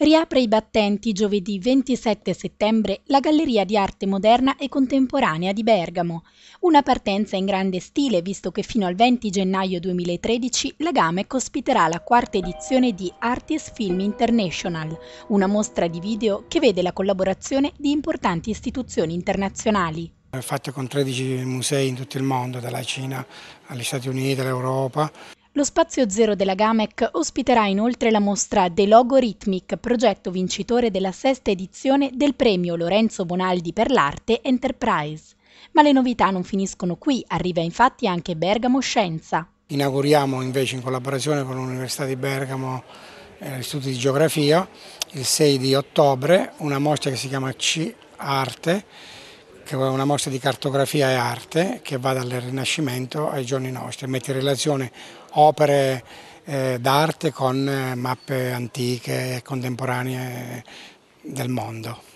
Riapre i battenti giovedì 27 settembre la Galleria di Arte Moderna e Contemporanea di Bergamo, una partenza in grande stile visto che fino al 20 gennaio 2013 la GAMEC ospiterà la quarta edizione di Artist Film International, una mostra di video che vede la collaborazione di importanti istituzioni internazionali. È fatto con 13 musei in tutto il mondo, dalla Cina agli Stati Uniti, all'Europa. Lo spazio zero della GAMEC ospiterà inoltre la mostra The Logoritmic, progetto vincitore della sesta edizione del premio Lorenzo Bonaldi per l'arte Enterprise. Ma le novità non finiscono qui, arriva infatti anche Bergamo Scienza. Inauguriamo invece in collaborazione con l'Università di Bergamo eh, l'Istituto di Geografia il 6 di ottobre una mostra che si chiama C Arte che è una mostra di cartografia e arte che va dal Rinascimento ai giorni nostri, mette in relazione opere eh, d'arte con eh, mappe antiche e contemporanee del mondo.